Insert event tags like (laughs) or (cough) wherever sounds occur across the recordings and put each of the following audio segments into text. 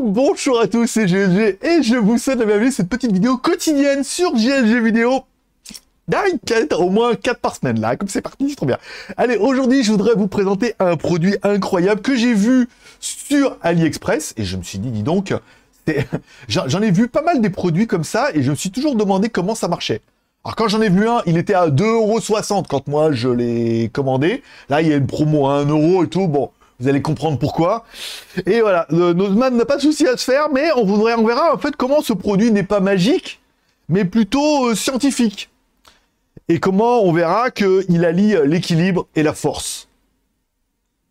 Bonjour à tous, c'est GLG et je vous souhaite la bienvenue cette petite vidéo quotidienne sur GLG Vidéo. Au moins 4 par semaine là, comme c'est parti, c'est trop bien. Allez, aujourd'hui je voudrais vous présenter un produit incroyable que j'ai vu sur AliExpress et je me suis dit, dis donc, (laughs) j'en ai vu pas mal des produits comme ça et je me suis toujours demandé comment ça marchait. Alors quand j'en ai vu un, il était à 2,60€ quand moi je l'ai commandé. Là il y a une promo à 1€ et tout, bon vous allez comprendre pourquoi. Et voilà, Nozman n'a pas de souci à se faire, mais on, voudrait, verra en fait comment ce produit n'est pas magique, mais plutôt euh, scientifique. Et comment on verra qu'il allie euh, l'équilibre et la force.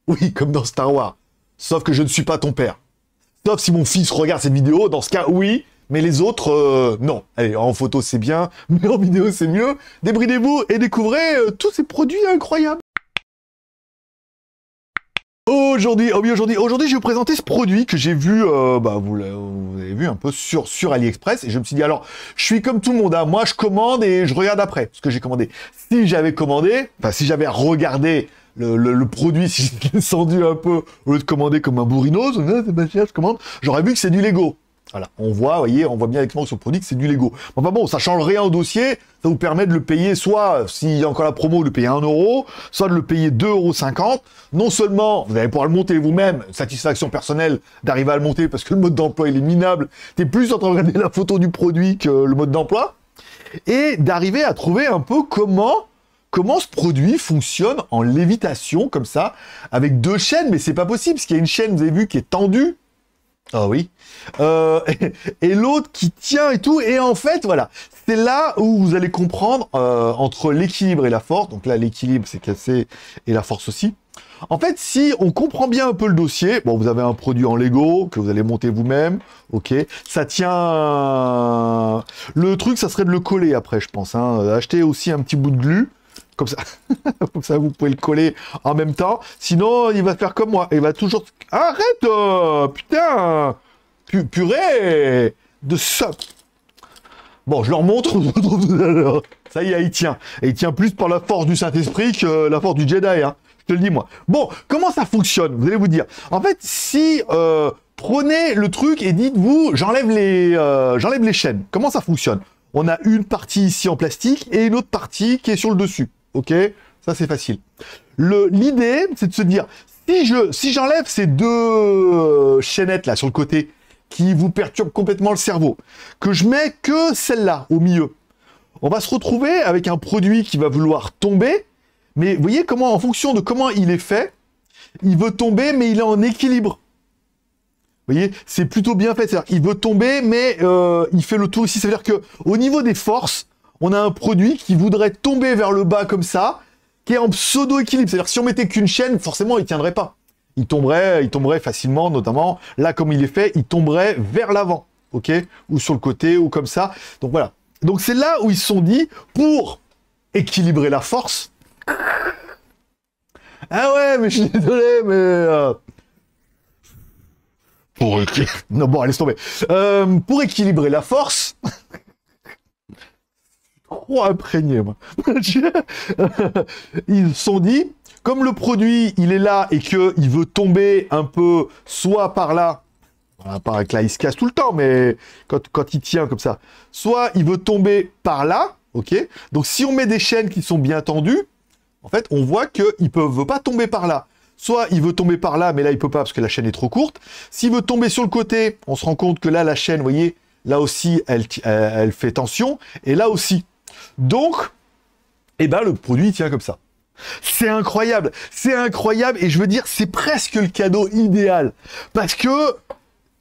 Oui, comme dans Star Wars. Sauf que je ne suis pas ton père. Sauf si mon fils regarde cette vidéo, dans ce cas, oui. Mais les autres, euh, non. Allez, en photo, c'est bien, (laughs) mais en vidéo, c'est mieux. Débridez-vous et découvrez tous ces produits incroyables. Aujourd'hui, oh aujourd'hui, aujourd'hui, je vais vous présenter ce produit que j'ai vu, euh, bah, vous, vu un peu sur, AliExpress. Et je me suis dit, alors, je suis comme tout le monde. Hein. moi, je commande et je regarde après ce que j'ai commandé. Si j'avais commandé, enfin, si j'avais regardé le, produit, (laughs) si j'étais descendu un peu, au lieu de commander comme un bourrinose, ah, je commande, j'aurais vu que c'est du Lego. Voilà, on voit, vous voyez, on voit bien moi sur le produit c'est du Lego. bon, ça change rien au dossier, ça vous permet de le payer soit, s'il y a encore la promo, de le payer 1 euro, soit de le payer 2,50 euros. Non seulement, vous allez pouvoir le monter vous-même, satisfaction personnelle d'arriver à le monter parce que le mode d'emploi, il est minable. T'es plus en train de regarder la photo du produit que le mode d'emploi. Et d'arriver à trouver un peu comment comment ce produit fonctionne en lévitation comme ça, avec deux chaînes, mais c'est pas possible, parce qu'il y a une chaîne, vous avez vu, qui est tendue, ah oui. Euh, (laughs) et, l'autre qui tient et tout. Et en fait, voilà, c'est là où vous allez comprendre euh, entre l'équilibre et la force. Donc là, l'équilibre c'est cassé et la force aussi. En fait, si on comprend bien un peu le dossier, bon, vous avez un produit en Lego que vous allez monter vous-même, ok. Ça tient. Euh, le truc, ça serait de le coller après, je pense. Hein. Acheter aussi un petit bout de glu comme ça. (laughs) ça, vous pouvez le coller en même temps. Sinon, il va faire comme moi. Il va toujours... Arrête euh, Putain Purée De ça Bon, je leur montre, (laughs) Ça y est, il tient. il tient plus par la force du Saint-Esprit que la force du Jedi, hein. Je te le dis, moi. Bon, comment ça fonctionne Vous allez vous dire. En fait, si... Euh, prenez le truc et dites-vous, j'enlève les, euh, j'enlève les chaînes. Comment ça fonctionne On a une partie ici en plastique et une autre partie qui est sur le dessus. Ok Ça, c'est facile. L'idée, c'est de se dire, si je, si j'enlève ces deux euh, chaînettes là sur le côté qui vous perturbent complètement le cerveau, que je mets que celle-là au milieu, on va se retrouver avec un produit qui va vouloir tomber, mais vous voyez comment, en fonction de comment il est fait, il veut tomber, mais il est en équilibre. Vous voyez, c'est plutôt bien fait. C'est-à-dire qu'il veut tomber, mais euh, il fait le tour ici. C'est-à-dire que au niveau des forces, on a un produit qui voudrait tomber vers le bas comme ça, qui est en pseudo-équilibre. C'est-à-dire si on mettait qu'une chaîne, forcément, il tiendrait pas. Il tomberait, il tomberait facilement, notamment là, comme il est fait, il tomberait vers l'avant, ok Ou sur le côté, ou comme ça. Donc voilà. Donc c'est là où ils se sont dit, pour équilibrer la force... Ah ouais, mais je suis désolé, mais... Euh, pour équilibrer... Non, bon, laisse tomber. Euh, pour équilibrer la force... (laughs) trop imprégné, moi. (laughs) Ils sont dit, comme le produit, il est là et qu'il veut tomber un peu soit par là, par que là, il se casse tout le temps, mais quand, il tient comme ça, soit il veut tomber par là, ok Donc si on met des chaînes qui sont bien tendues, en fait, on voit qu'il ne veut pas tomber par là. Soit il veut tomber par là, mais là, il peut pas parce que la chaîne est trop courte. S'il veut tomber sur le côté, on se rend compte que là, la chaîne, vous voyez, là aussi, elle, elle fait tension, et là aussi. Donc, eh ben, le produit tient comme ça. C'est incroyable, c'est incroyable, et je veux dire, c'est presque le cadeau idéal. Parce que,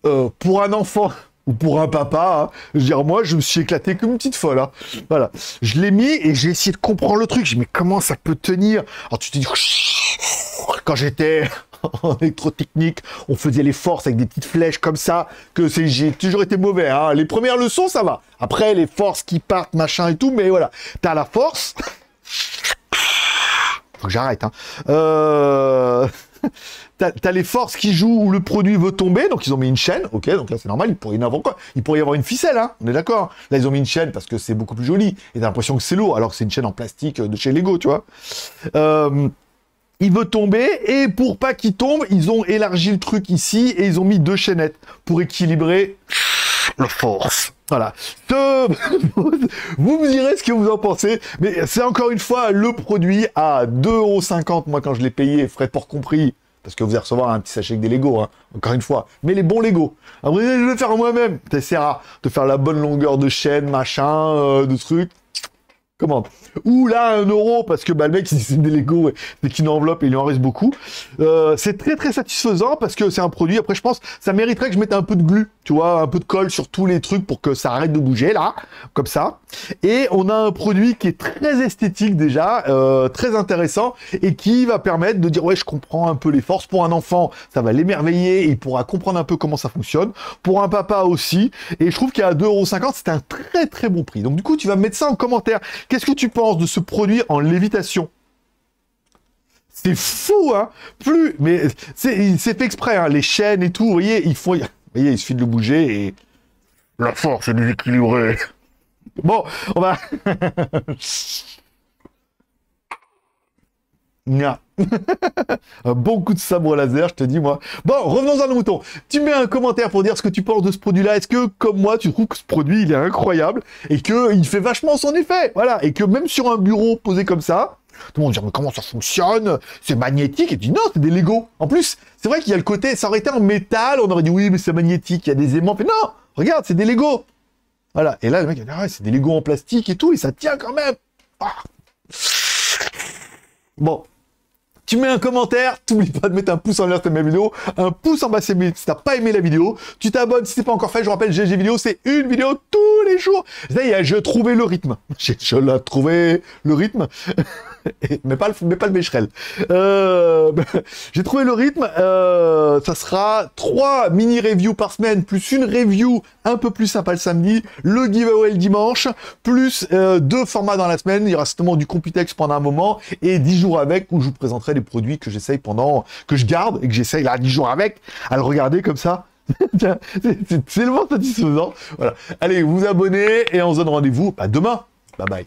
euh, pour un enfant, ou pour un papa. Hein, je veux dire, moi, je me suis éclaté comme une petite folle. Hein. Voilà. Je l'ai mis et j'ai essayé de comprendre le truc. Je me mais comment ça peut tenir Alors, tu t'es dit quand j'étais (laughs) électrotechnique, on faisait les forces avec des petites flèches comme ça, que c'est, j'ai toujours été mauvais. Hein. Les premières leçons, ça va. Après, les forces qui partent, machin et tout, mais voilà. T'as la force. Faut que j'arrête. Hein. Euh, (laughs) t'as les forces qui jouent où le produit veut tomber, donc ils ont mis une chaîne, ok, donc là c'est normal, il pourrait y avoir quoi Il pourrait y avoir une ficelle, hein, on est d'accord. Là ils ont mis une chaîne parce que c'est beaucoup plus joli, et t'as l'impression que c'est lourd, alors que c'est une chaîne en plastique euh, de chez Lego, tu vois. Euh, il veut tomber et pour pas qu'il tombe, ils ont élargi le truc ici et ils ont mis deux chaînettes pour équilibrer la force. Voilà. (laughs) vous me direz ce que vous en pensez, mais c'est encore une fois le produit à 2,50€. Moi, quand je l'ai payé, frais pour compris, parce que vous allez recevoir un petit sachet avec des Lego, hein, encore une fois. Mais les bons Lego. Après, je vais le faire moi-même. T'essaieras de faire la bonne longueur de chaîne, machin, euh, de trucs comment? Ou là, un euro, parce que bah, le mec, c'est (laughs) des Lego, c'est qu'une enveloppe et il en reste beaucoup. Euh, c'est très très satisfaisant parce que c'est un produit. Après, je pense, ça mériterait que je mette un peu de glu, tu vois, un peu de colle sur tous les trucs pour que ça arrête de bouger, là, comme ça. Et on a un produit qui est très esthétique déjà, euh, très intéressant, et qui va permettre de dire, ouais, je comprends un peu les forces. Pour un enfant, ça va l'émerveiller, il pourra comprendre un peu comment ça fonctionne. Pour un papa aussi. Et je trouve qu'à 2,50€, c'est un très très bon prix. Donc du coup, tu vas mettre ça en commentaire Qu'est-ce que tu penses de ce produit en lévitation c'est fou, hein Plus, mais c'est fait exprès, hein, les chaînes et tout, vous voyez, il faut, vous voyez, il suffit de le bouger et... La force est déséquilibrée. Bon, on va... (laughs) (laughs) un bon coup de sabre laser, je te dis moi. Bon, revenons à nos moutons. Tu mets un commentaire pour dire ce que tu penses de ce produit-là. Est-ce que, comme moi, tu trouves que ce produit, il est incroyable et qu'il fait vachement son effet Voilà, et que même sur un bureau posé comme ça, tout le monde dit mais comment ça fonctionne C'est magnétique. Et tu dis non, c'est des Lego. En plus, c'est vrai qu'il y a le côté, ça aurait été en métal, on aurait dit oui, mais c'est magnétique, il y a des aimants. Mais non, regarde, c'est des Lego. Voilà. Et là, le mec, il dit, ah c'est des Lego en plastique et tout, et ça tient quand même. Ah. Bon, tu mets un commentaire, t'oublie pas de mettre un pouce en l'air si t'aimes la vidéo, un pouce en bas si t'as pas aimé la vidéo, tu t'abonnes si c'est pas encore fait, je vous rappelle, GG Vidéo, c'est une vidéo tous les jours. Ça y est, je trouvais le rythme. (laughs) Je, je l'ai trouvé, le rythme. (laughs) (laughs) mais pas le, mais pas le Becherel. Euh, (laughs) j'ai trouvé le rythme. Euh, ça sera trois mini reviews par semaine, plus une review un peu plus sympa le samedi, le giveaway le dimanche, plus euh, deux formats dans la semaine. Il y aura certainement du Computex pendant un moment et dix jours avec où je vous présenterai les produits que j'essaye pendant, que je garde et que j'essaye là dix jours avec à le regarder comme ça. (laughs) c'est tellement satisfaisant. Voilà. Allez, vous abonnez et on se donne rendez-vous à bah, demain. Bye bye.